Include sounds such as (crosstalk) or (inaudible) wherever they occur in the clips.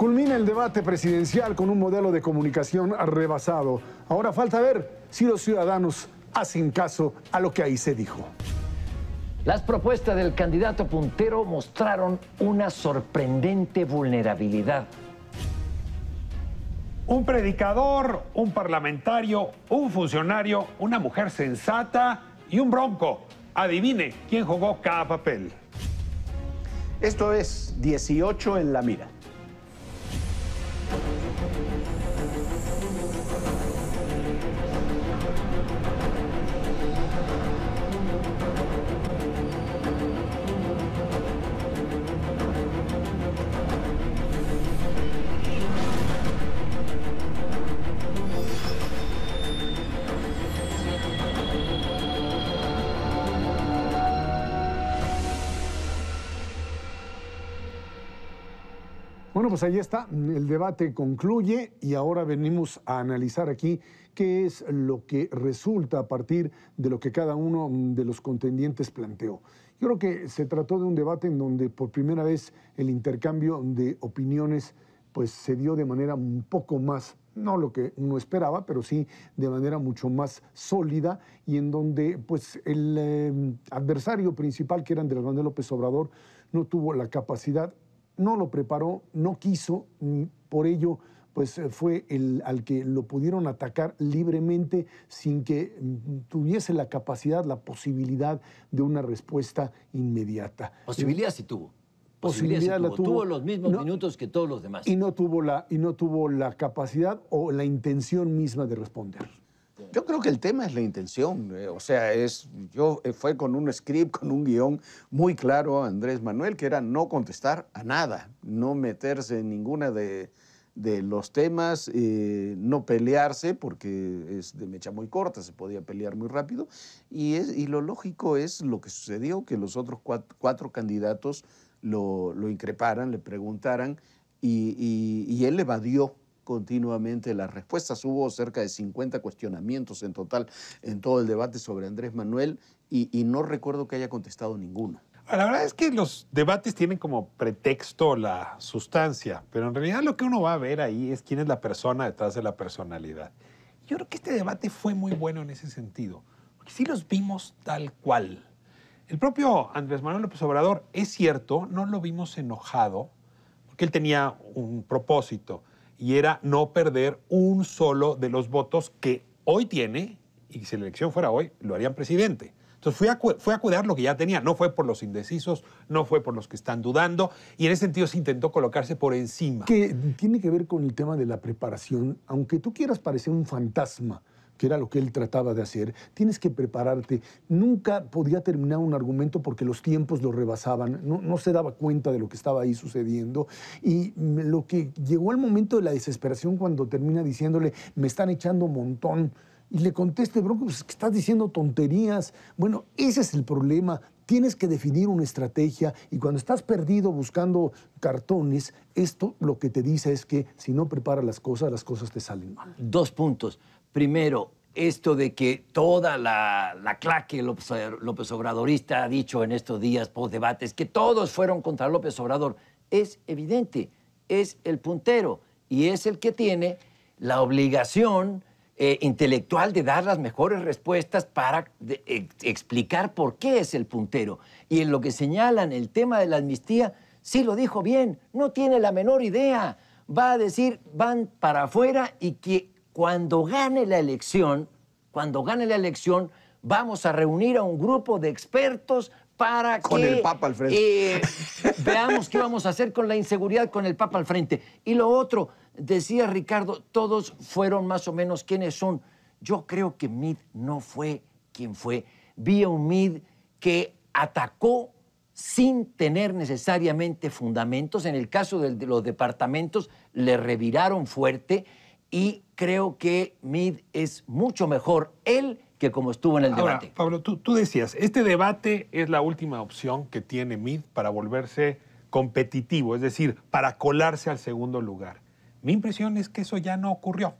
Culmina el debate presidencial con un modelo de comunicación rebasado. Ahora falta ver si los ciudadanos hacen caso a lo que ahí se dijo. Las propuestas del candidato puntero mostraron una sorprendente vulnerabilidad. Un predicador, un parlamentario, un funcionario, una mujer sensata y un bronco. Adivine quién jugó cada papel. Esto es 18 en la mira. Bueno, pues ahí está, el debate concluye y ahora venimos a analizar aquí qué es lo que resulta a partir de lo que cada uno de los contendientes planteó. Yo creo que se trató de un debate en donde por primera vez el intercambio de opiniones pues se dio de manera un poco más, no lo que uno esperaba, pero sí de manera mucho más sólida y en donde pues el eh, adversario principal que era Andrés Manuel López Obrador no tuvo la capacidad no lo preparó, no quiso, por ello pues eh, fue el al que lo pudieron atacar libremente sin que mm, tuviese la capacidad, la posibilidad de una respuesta inmediata. Posibilidad sí tuvo. Posibilidad, tuvo. los mismos minutos que todos los demás. Y no tuvo la, y no tuvo la capacidad o la intención misma de responder. Yo creo que el tema es la intención, eh, o sea, es, yo eh, fue con un script, (laughs) con un guión muy claro a Andrés Manuel, que era no contestar a nada, no meterse en ninguna de, los temas, eh, no pelearse, porque es de mecha muy corta, se podía pelear muy rápido, y, es, lo lógico es lo que sucedió, que los otros cuatro, candidatos lo, lo, increparan, le preguntaran, y él evadió continuamente las respuestas. Hubo cerca de 50 cuestionamientos en total en todo el debate sobre Andrés Manuel y, no recuerdo que haya contestado ninguno. Ah, la verdad es que los debates tienen como pretexto la sustancia, pero en realidad lo que uno va a ver ahí es quién es la persona detrás de la personalidad. Yo creo que este debate fue muy bueno en ese sentido, porque sí los vimos tal cual. El propio Andrés Manuel López Obrador, es cierto, no lo vimos enojado, porque él tenía un propósito, y era no perder un solo de los votos que hoy tiene, y si la elección fuera hoy, lo harían presidente. Entonces fue a, fue a cuidar lo que ya tenía, no fue por los indecisos, no fue por los que están dudando, y en ese sentido se intentó colocarse por encima. Que tiene que ver con el tema de la preparación, aunque tú quieras parecer un fantasma, que era lo que él trataba de hacer, tienes que prepararte. Nunca podía terminar un argumento porque los tiempos lo rebasaban, no, se daba cuenta de lo que estaba ahí sucediendo. Y lo que llegó al momento de la desesperación cuando termina diciéndole, me están echando un montón. Y le conteste, bro, pues, que estás diciendo tonterías. Bueno, ese es el problema. Tienes que definir una estrategia y cuando estás perdido buscando cartones, esto lo que te dice es que si no preparas las cosas, las cosas te salen mal. Dos puntos. Primero, esto de que toda la, la claque López Obradorista ha dicho en estos días post-debates que todos fueron contra López Obrador, es evidente, es el puntero y es el que tiene la obligación eh, intelectual de dar las mejores respuestas para explicar por qué es el puntero. Y en lo que señalan el tema de la amnistía, sí lo dijo bien, no tiene la menor idea. Va a decir, van para afuera y que cuando gane la elección, cuando gane la elección, vamos a reunir a un grupo de expertos para que... Con el Papa al frente. Eh, (laughs) veamos qué vamos a hacer con la inseguridad con el Papa al frente. Y lo otro, decía Ricardo, todos fueron más o menos quienes son. Yo creo que Mid no fue quien fue. Vi a un Mid que atacó sin tener necesariamente fundamentos. En el caso de los departamentos, le reviraron fuerte y creo que Mid es mucho mejor él que como estuvo en el debate. Pablo, tú, tú decías, este debate es la última opción que tiene Mid para volverse competitivo, es decir, para colarse al segundo lugar. Mi impresión es que eso ya no ocurrió.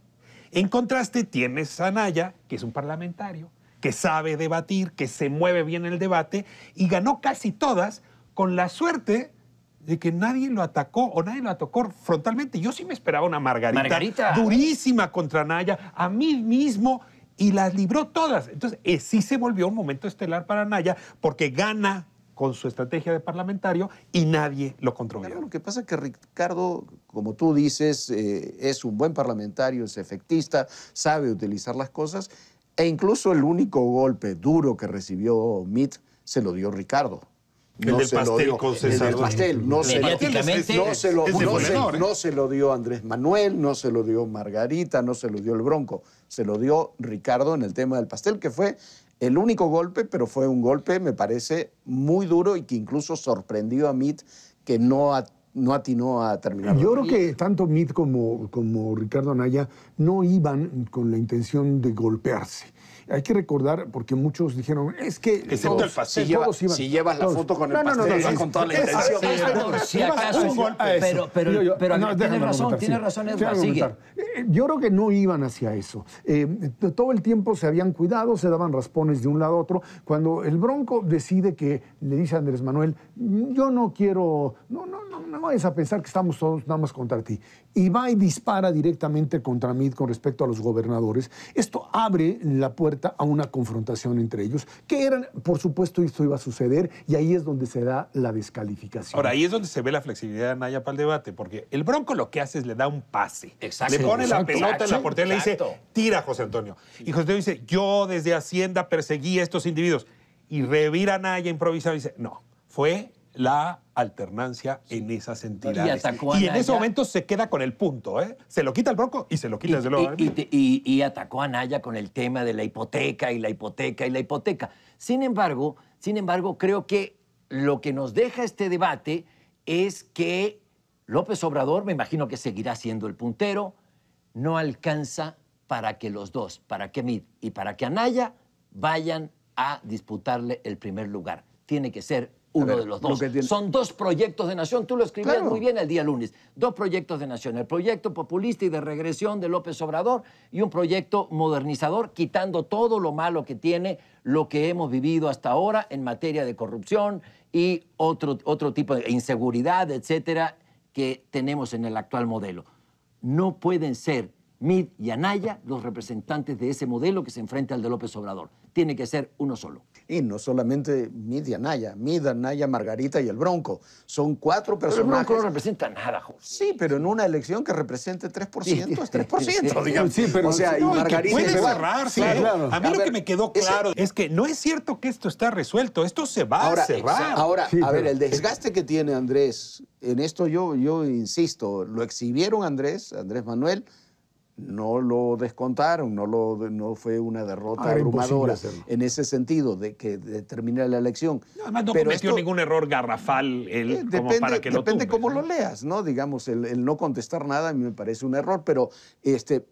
En contraste, tienes a Naya, que es un parlamentario, que sabe debatir, que se mueve bien en el debate y ganó casi todas con la suerte de que nadie lo atacó o nadie lo atacó frontalmente. Yo sí me esperaba una margarita, durísima contra Naya, a mí mismo, y las libró todas. Entonces, eh, sí se volvió un momento estelar para Naya porque gana con su estrategia de parlamentario y nadie lo controla. lo que pasa es que Ricardo, como tú dices, eh, es un buen parlamentario, es efectista, sabe utilizar las cosas e incluso el único golpe duro que recibió Mitt se lo dio Ricardo. No el se pastel lo dio. con pastel. ¿eh? No se, lo, dio Andrés Manuel, no se lo dio Margarita, no se lo dio el Bronco. Se lo dio Ricardo en el tema del pastel, que fue el único golpe, pero fue un golpe, me parece, muy duro y que incluso sorprendió a Mitt que no, atinó a terminar. Yo creo que tanto Mitt como, como Ricardo Anaya no iban con la intención de golpearse hay que recordar, porque muchos dijeron, es que. el Si, lleva, llevas la foto con el pastel, no, la intención. si acaso, pero, pero, pero razón, tiene razón, eh, Yo creo que no iban hacia eso. Eh, todo el tiempo se habían cuidado, se daban raspones de un lado a otro. Cuando el Bronco decide que le dice a Andrés Manuel, yo no quiero, no, no, no, no vayas a pensar que estamos todos nada más contra ti. Y va y dispara directamente contra mí con respecto a los gobernadores. Esto abre la puerta a una confrontación entre ellos, que eran, por supuesto, esto iba a suceder y ahí es donde se da la descalificación. Ahora, ahí es donde se ve la flexibilidad de Naya para el debate, porque el Bronco lo que hace es le da un pase. Exacto. Le pone la pelota en la portería y le dice, tira, José Antonio. Y José Antonio dice, yo desde Hacienda perseguí a estos individuos. Y revira Naya improvisado y dice, no, fue la alternancia en esas entidades. Y, en ese momento se queda con el punto, ¿eh? Se lo quita el Bronco y se lo quita desde luego. ¿eh? Y, atacó a Naya con el tema de la hipoteca y la hipoteca y la hipoteca. Sin embargo, sin embargo, creo que lo que nos deja este debate es que López Obrador, me imagino que seguirá siendo el puntero, no alcanza para que los dos, para que Mid y para que Anaya, vayan a disputarle el primer lugar. Tiene que ser uno de los dos. Son dos proyectos de nación. Tú lo escribías muy bien el día lunes. Dos proyectos de nación. El proyecto populista y de regresión de López Obrador y un proyecto modernizador, quitando todo lo malo que tiene lo que hemos vivido hasta ahora en materia de corrupción y otro, otro tipo de inseguridad, etcétera, que tenemos en el actual modelo. No pueden ser Mid y Anaya, los representantes de ese modelo que se enfrenta al de López Obrador. Tiene que ser uno solo. Y no solamente Mid y Anaya, Mid, Anaya, Margarita y el Bronco. Son cuatro personas. el Bronco no representa nada, Jorge. Sí, pero en una elección que represente 3% es 3%, sí, digamos. Sí, pero no, puede cerrar, A mí lo que me quedó claro es que no es cierto que esto está resuelto, esto se va a cerrar. Ahora, a ver, el desgaste que tiene Andrés, en esto yo, yo insisto, lo exhibieron Andrés, Andrés Manuel, no lo descontaron, no, lo, no fue una derrota ah, abrumadora en ese sentido de que termina la elección. No, no cometió ningún error garrafal él, eh, depende, para que lo Depende cómo lo leas, ¿no? Digamos, el, el, no contestar nada a mí me parece un error, pero, este,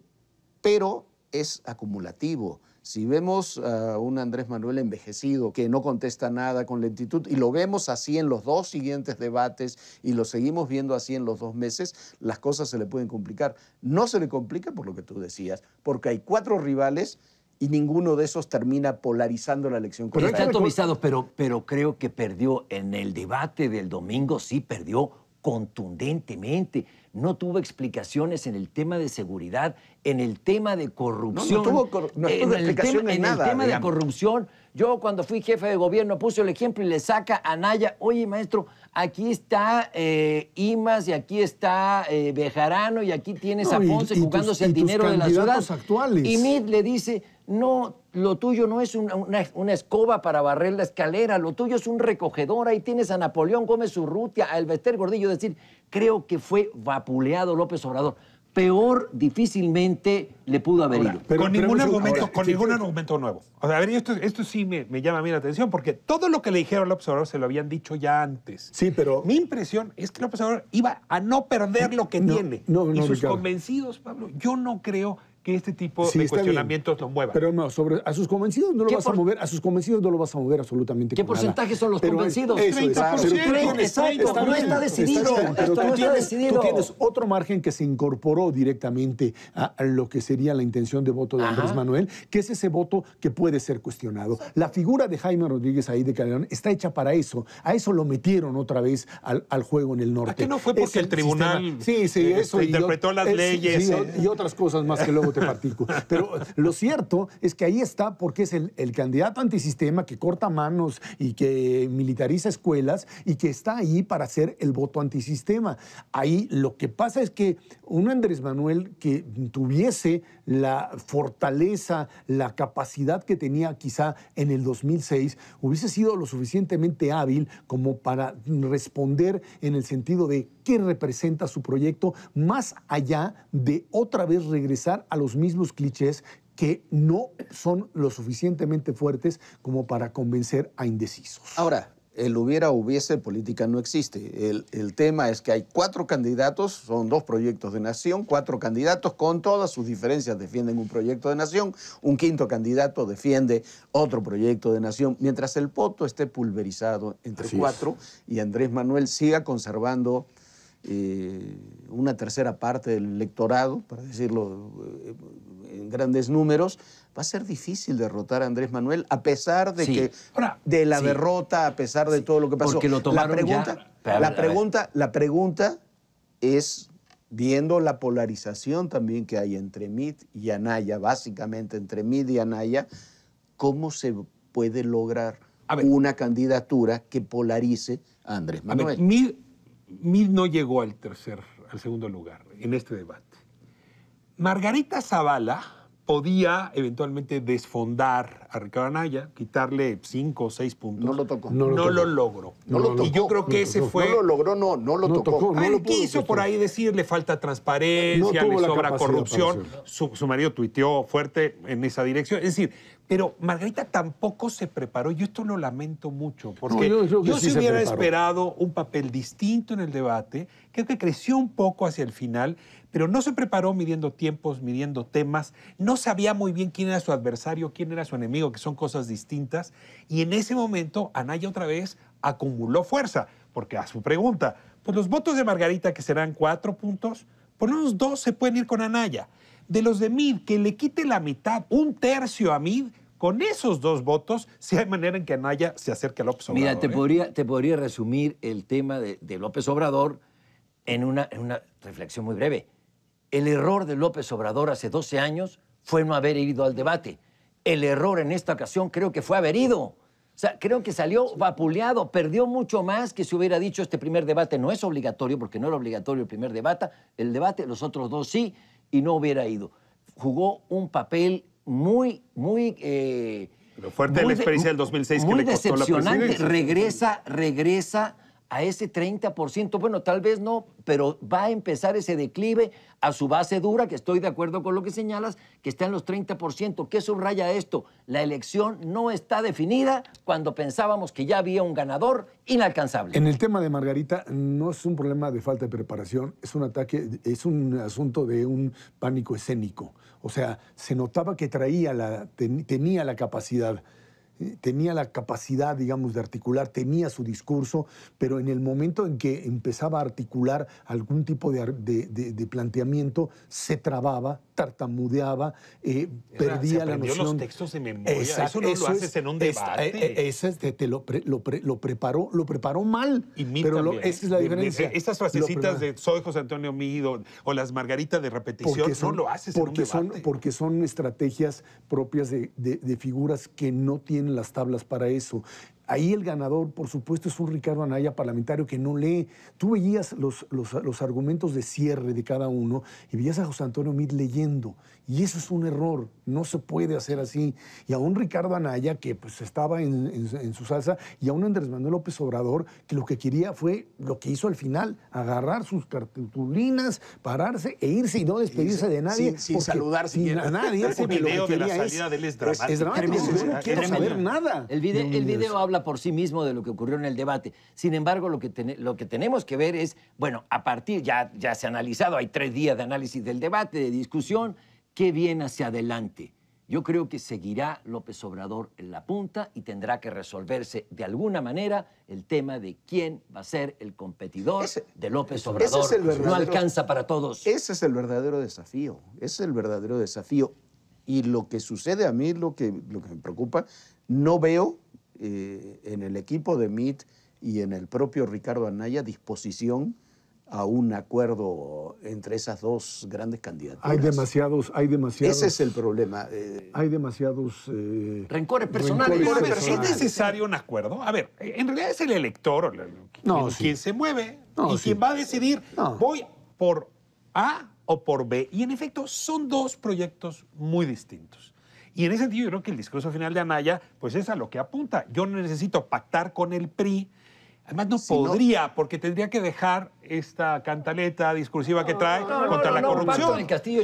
pero es acumulativo. Si vemos a un Andrés Manuel envejecido, que no contesta nada con lentitud, y lo vemos así en los dos siguientes debates y lo seguimos viendo así en los dos meses, las cosas se le pueden complicar. No se le complica por lo que tú decías, porque hay cuatro rivales y ninguno de esos termina polarizando la elección. Pero está atomizado, pero, pero creo que perdió en el debate del domingo, sí perdió contundentemente. No tuvo explicaciones en el tema de seguridad, en el tema de corrupción. No, tuvo, explicaciones en nada. en, el tema de corrupción. Yo cuando fui jefe de gobierno puse el ejemplo y le saca a Naya, oye maestro, aquí está eh, Imas y aquí está eh, Bejarano y aquí tienes a Ponce jugándose el dinero de la ciudad. Actuales. Y Mid le dice, no, lo tuyo no es una, escoba para barrer la escalera, lo tuyo es un recogedor. Ahí tienes a Napoleón Gómez Urrutia, a Elbester Gordillo, decir, creo que fue vapuleado López Obrador. Peor difícilmente le pudo haber ido. con ningún, argumento, nuevo. O a ver, esto, sí me, llama a mí la atención, porque todo lo que le dijeron a López Obrador se lo habían dicho ya antes. Sí, pero. Mi impresión es que López Obrador iba a no perder lo que tiene. y sus convencidos, Pablo, yo no creo que este tipo de cuestionamientos lo muevan. Pero no, sobre, a sus convencidos no lo vas a mover, a sus convencidos no lo vas a mover absolutamente. ¿Qué porcentaje son los convencidos? 30%. exacto, está no está decidido. tú, no tienes, decidido. tú tienes otro margen que se incorporó directamente a, lo que sería la intención de voto de Andrés Manuel, que es ese voto que puede ser cuestionado. La figura de Jaime Rodríguez ahí de Calderón está hecha para eso. A eso lo metieron otra vez al, juego en el norte. ¿A qué no fue porque el, tribunal sí, sí, eh, eso, interpretó las leyes? y otras cosas más que luego particular, Pero lo cierto es que ahí está porque es el, el candidato antisistema que corta manos y que militariza escuelas y que está ahí para hacer el voto antisistema. Ahí lo que pasa es que un Andrés Manuel que tuviese la fortaleza, la capacidad que tenía quizá en el 2006, hubiese sido lo suficientemente hábil como para responder en el sentido de qué representa su proyecto, más allá de otra vez regresar a los mismos clichés que no son lo suficientemente fuertes como para convencer a indecisos. Ahora, el hubiera hubiese política no existe. El, tema es que hay cuatro candidatos, son dos proyectos de nación, cuatro candidatos con todas sus diferencias defienden un proyecto de nación, un quinto candidato defiende otro proyecto de nación, mientras el voto esté pulverizado entre cuatro y Andrés Manuel siga conservando eh, una tercera parte del electorado, para decirlo eh, en grandes números, va a ser difícil derrotar a Andrés Manuel, a pesar de que de la derrota, a pesar de todo lo que pasó. Porque lo tomaron la pregunta, la, pregunta la pregunta es viendo la polarización también que hay entre MIT y Anaya, básicamente entre MIT y Anaya, ¿cómo se puede lograr una candidatura que polarice a Andrés Manuel? Mil no llegó al tercer, al segundo lugar en este debate. Margarita Zavala podía eventualmente desfondar a Ricardo Anaya, quitarle cinco o seis puntos. No lo tocó. No lo, logró. No lo tocó. Y yo creo que ese fue... No lo logró, no, no lo tocó. Ah, quiso por ahí decirle falta transparencia, le sobra corrupción. Su, su marido tuiteó fuerte en esa dirección. Es decir, pero Margarita tampoco se preparó. Yo esto lo lamento mucho, porque yo, hubiera esperado un papel distinto en el debate. Creo que creció un poco hacia el final, pero no se preparó midiendo tiempos, midiendo temas. No sabía muy bien quién era su adversario, quién era su enemigo, que son cosas distintas. Y en ese momento, Anaya otra vez acumuló fuerza, porque a su pregunta, pues los votos de Margarita, que serán cuatro puntos, por unos dos se pueden ir con Anaya de los de Mid, que le quite la mitad, un tercio a Mid, con esos dos votos, si hay manera en que Anaya se acerque a López Obrador. Mira, ¿eh? te, podría, resumir el tema de, López Obrador en una, en una, reflexión muy breve. El error de López Obrador hace 12 años fue no haber ido al debate. El error en esta ocasión creo que fue haber ido. O sea, creo que salió vapuleado, perdió mucho más que si hubiera dicho este primer debate no es obligatorio, porque no era obligatorio el primer debate, el debate, los otros dos sí, y no hubiera ido. Jugó un papel muy, muy... Eh, fuerte la experiencia del 2006 que le costó decepcionante. regresa, regresa a ese 30%, bueno, tal vez no, pero va a empezar ese declive a su base dura, que estoy de acuerdo con lo que señalas, que está en los 30%. ¿Qué subraya esto? La elección no está definida cuando pensábamos que ya había un ganador inalcanzable. En el tema de Margarita no es un problema de falta de preparación, es un ataque, es un asunto de un pánico escénico. O sea, se notaba que traía la, tenía la capacidad eh, tenía la capacidad, digamos, de articular, tenía su discurso, pero en el momento en que empezaba a articular algún tipo de, de, planteamiento, se trababa, tartamudeaba, eh, perdía la noción. los memoria, eso no lo haces en un debate. te lo, preparó, lo preparó mal, pero esa es la diferencia. Estas frasecitas de soy José Antonio Mido o las margaritas de repetición, no lo haces en un debate. Son, porque son estrategias propias de figuras que no tienen las tablas para eso. Ahí el ganador, por supuesto, es un Ricardo Anaya parlamentario que no lee. Tú veías los, los, argumentos de cierre de cada uno y veías a José Antonio Meade leyendo. Y eso es un error, no se puede hacer así. Y a un Ricardo Anaya que pues, estaba en, su salsa y a un Andrés Manuel López Obrador que lo que quería fue lo que hizo al final, agarrar sus cartulinas, pararse e irse y no despedirse de nadie. Sin, saludar a nadie. (laughs) la salida de él dramático. Es dramático. No, no quiero saber nada. El el video habla por sí mismo de lo que ocurrió en el debate. Sin embargo, lo que, lo que tenemos que ver es, bueno, a partir, ya, ya se ha analizado, hay tres días de análisis del debate, de discusión, ¿qué viene hacia adelante? Yo creo que seguirá López Obrador en la punta y tendrá que resolverse de alguna manera el tema de quién va a ser el competidor de López Obrador. Ese no alcanza para todos. Ese es el verdadero desafío. Ese es el verdadero desafío. Y lo que sucede a mí, lo que, lo que me preocupa, no veo eh, en el equipo de MIT y en el propio Ricardo Anaya disposición a un acuerdo entre esas dos grandes candidaturas. Hay demasiados, hay demasiados. Ese es el problema. Eh, hay demasiados eh, rencores personales. ¿Es necesario un acuerdo? A ver, en realidad es el elector quien se mueve y quien va a decidir. Voy por A o por B. Y en efecto son dos proyectos muy distintos. Y en ese sentido yo creo que el discurso final de Anaya, pues es a lo que apunta. Yo no necesito pactar con el PRI. Además no podría, porque tendría que dejar esta cantaleta discursiva que trae contra la corrupción. no, Castillo,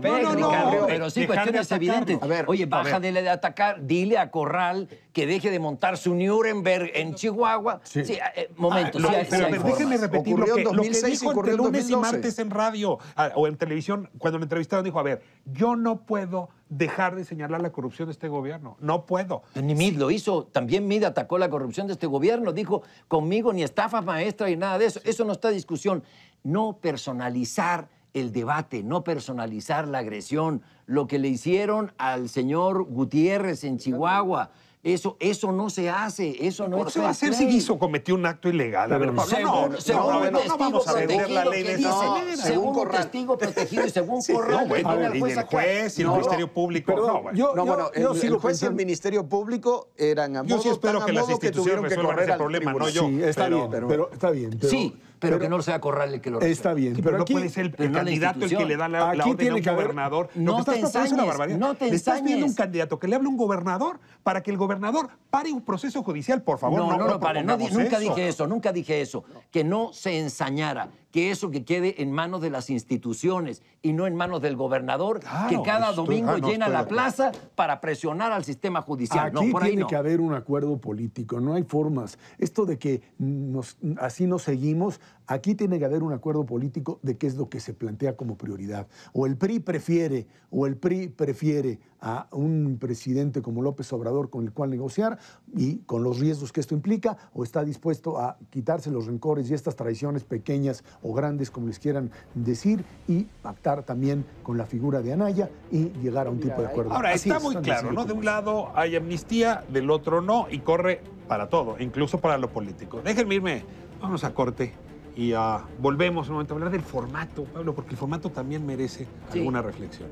pero sí cuestiones evidentes. A ver, Oye, bájale de, atacar, dile a Corral que deje de montar su Nuremberg en Chihuahua. Sí, eh, eh, momento. Ah, sí, pero, pero déjenme repetir lo que, 2006, dijo entre lunes y martes en radio ah, o en televisión, cuando lo entrevistaron, dijo, a ver, yo no puedo dejar de señalar la corrupción de este gobierno. No puedo. Ni Mid lo hizo. También Mid atacó la corrupción de este gobierno. Dijo, conmigo ni estafa maestra ni nada de eso. Eso no está en discusión. No personalizar el debate, no personalizar la agresión. Lo que le hicieron al señor Gutiérrez en Chihuahua. Eso, eso no se hace, eso no es se va a hacer si hizo, cometió un acto ilegal? A ver, no, no, vamos a vender la ley de no, Según castigo testigo protegido y según (laughs) Corral. No, y el juez, y el Ministerio Público. no, bueno. Yo, el, y el Ministerio Público eran a yo sí espero que, las instituciones que resuelvan ese problema, no yo. está bien, pero, está bien. sí, pero, que no sea Corral el que lo respete. Está bien, pero, no puede ser el, candidato el que le da la, orden al gobernador. no, te ensañes, no Le estás viendo un candidato que le hable a un gobernador para que el gobernador pare un proceso judicial, por favor. No, no, no, no, nunca dije eso, nunca dije eso. Que no se ensañara, que eso que quede en manos de las instituciones y no en manos del gobernador, que cada ah, domingo llena la plaza para presionar al sistema judicial. Aquí tiene que haber un acuerdo político, no hay formas. Esto de que así nos seguimos, Aquí tiene que haber un acuerdo político de qué es lo que se plantea como prioridad. O el PRI prefiere, o el PRI prefiere a un presidente como López Obrador con el cual negociar y con los riesgos que esto implica, o está dispuesto a quitarse los rencores y estas traiciones pequeñas o grandes, como les quieran decir, y pactar también con la figura de Anaya y llegar a un tipo de acuerdo. Ahora, está muy claro, ¿no? De un lado hay amnistía, del otro no, y corre para todo, incluso para lo político. Déjenme irme, vamos a corte. Y ah, volvemos un momento a hablar del formato, Pablo, porque el formato también merece alguna reflexión.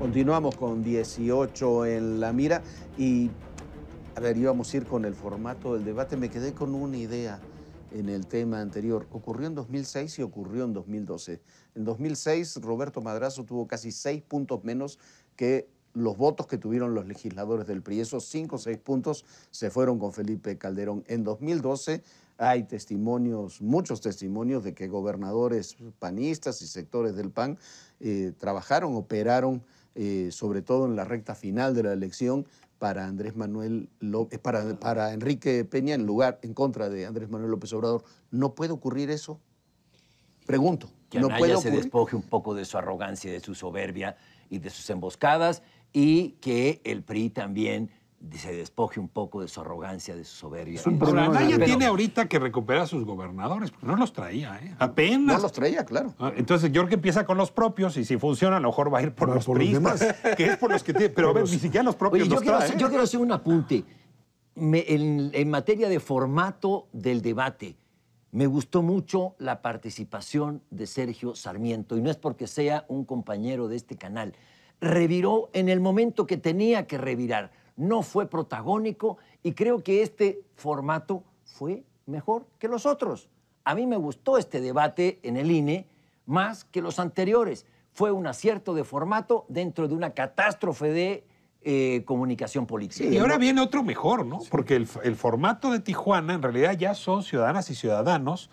Continuamos con 18 en la mira y, a ver, íbamos a ir con el formato del debate. Me quedé con una idea en el tema anterior. Ocurrió en 2006 y ocurrió en 2012. En 2006, Roberto Madrazo tuvo casi seis puntos menos que los votos que tuvieron los legisladores del PRI, esos cinco o seis puntos se fueron con Felipe Calderón. En 2012 hay testimonios, muchos testimonios de que gobernadores panistas y sectores del PAN eh, trabajaron, operaron, eh, sobre todo en la recta final de la elección, para Andrés Manuel López, eh, para, Enrique Peña en lugar en contra de Andrés Manuel López Obrador. ¿No puede ocurrir eso? Pregunto. Que no Anaya puede se despoje un poco de su arrogancia, de su soberbia y de sus emboscadas y que el PRI también se despoje un poco de su arrogancia, de su soberbia. Anaya tiene ahorita que recuperar a sus gobernadores, porque no los traía, ¿eh? Apenas. No los traía, claro. Ah, entonces, que empieza con los propios y si funciona, a lo mejor va a ir por los por (laughs) que es por los que tiene. Pero, a ver, ni siquiera los propios yo, quiero, yo quiero hacer un apunte. en, en materia de formato del debate, me gustó mucho la participación de Sergio Sarmiento, y no es porque sea un compañero de este canal, reviró en el momento que tenía que revirar. No fue protagónico y creo que este formato fue mejor que los otros. A mí me gustó este debate en el INE más que los anteriores. Fue un acierto de formato dentro de una catástrofe de eh, comunicación política. y ahora viene otro mejor, ¿no? Porque el, el formato de Tijuana en realidad ya son ciudadanas y ciudadanos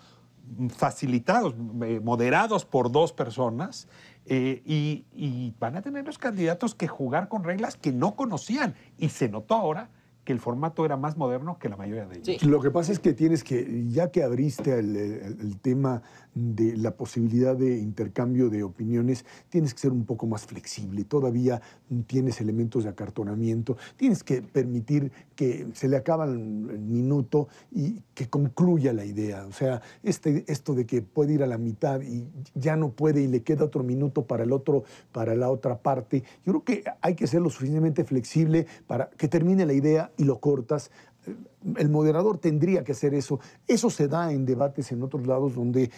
mm, facilitados, eh, moderados por dos personas eh, y, van a tener los candidatos que jugar con reglas que no conocían. Y se notó ahora que el formato era más moderno que la mayoría de ellos. Lo que pasa es que tienes que, ya que abriste eh, el, tema de la posibilidad de intercambio de opiniones, tienes que ser un poco más flexible. Todavía tienes elementos de acartonamiento, tienes que permitir que se le acabe el minuto y que concluya la idea. O sea, este, esto de que puede ir a la mitad y ya no puede y le queda otro minuto para el otro, para la otra parte. Yo creo que hay que ser lo suficientemente flexible para que termine la idea y lo cortas eh, el moderador tendría que hacer eso. Eso se da en debates en otros lados donde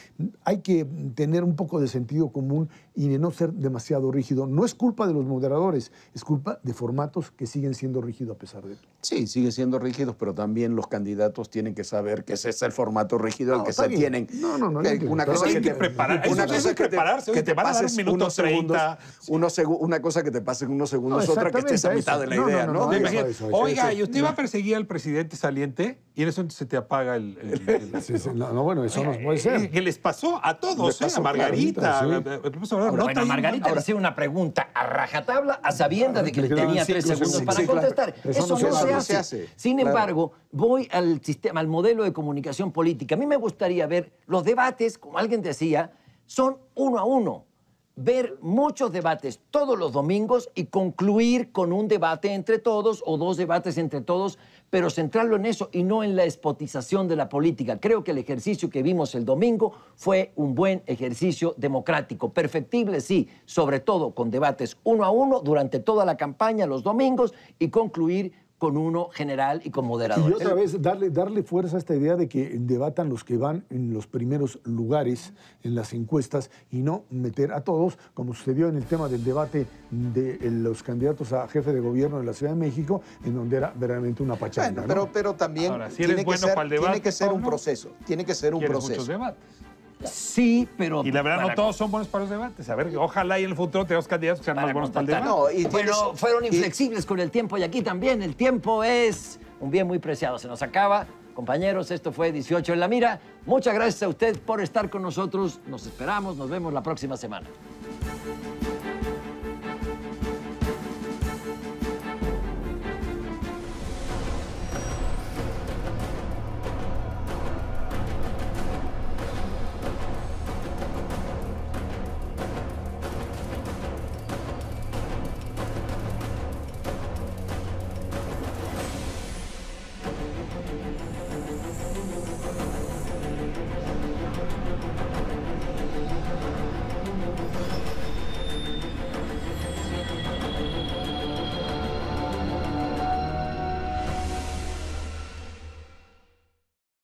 hay que tener un poco de sentido común y de no ser demasiado rígido. No es culpa de los moderadores, es culpa de formatos que siguen siendo rígidos a pesar de todo. Sí, siguen siendo rígidos, pero también los candidatos tienen que saber que ese es el formato rígido al que se tienen. No, no, no. una cosa que, te, una cosa que, prepararse, que te pasen unos segundos, una cosa que te pasen unos segundos, otra que estés a mitad de la idea, ¿no? Oiga, y usted va a perseguir al presidente saliendo y en eso se te apaga el. (laughs) no, bueno, eso no puede eh, ser. Eh, que les pasó a todos, eh, a Margarita. Bueno, a Margarita ahora, le una pregunta a rajatabla a sabienda de que ah, le tenía tres segundos para contestar. eso, no, se, hace. Sin embargo, voy al sistema, al modelo de comunicación política. A mí me gustaría ver los debates, como alguien decía, son uno a uno ver muchos debates todos los domingos y concluir con un debate entre todos o dos debates entre todos pero centrarlo en eso y no en la espotización de la política. Creo que el ejercicio que vimos el domingo fue un buen ejercicio democrático, perfectible, sí, sobre todo con debates uno a uno durante toda la campaña los domingos y concluir con uno general y con moderador. Y otra vez, darle, darle fuerza a esta idea de que debatan los que van en los primeros lugares en las encuestas y no meter a todos, como sucedió en el tema del debate de eh, los candidatos a jefe de gobierno de la Ciudad de México, en donde era verdaderamente una pachanga. pero, pero también tiene, que ser, tiene, que ser, un proceso. Tiene que ser un proceso. Sí, pero. Y la verdad, no todos son buenos para los debates. A ver, ojalá y en el futuro tengamos candidatos que sean más buenos para el debate. No, fueron inflexibles con el tiempo y aquí también. El tiempo es un bien muy preciado. Se nos acaba. Compañeros, esto fue 18 en la mira. Muchas gracias a usted por estar con nosotros. Nos esperamos. Nos vemos la próxima semana.